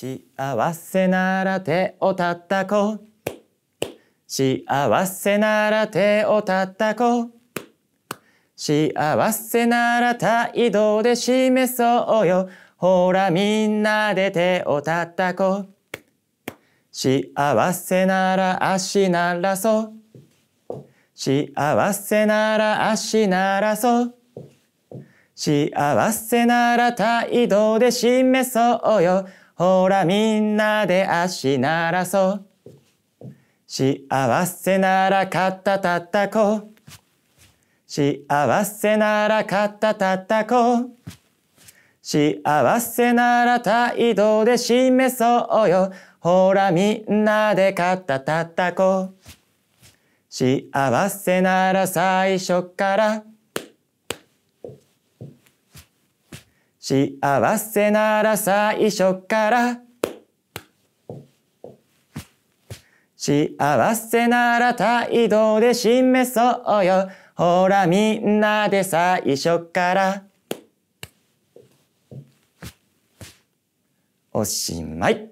幸せなら手をたたこう幸せなら手をたたこう幸せなら態度で示そうよほらみんなで手をたたこう幸せなら足ならそう幸せなら足ならそう幸せなら態度で示そうよほらみんなで足鳴らそう。幸せなら肩たたこう。幸せなら肩たたこう。幸せなら態度で示そうよ。ほらみんなで肩たたこう。幸せなら最初から。幸せなら最初から幸せなら態度で示そうよほらみんなで最初からおしまい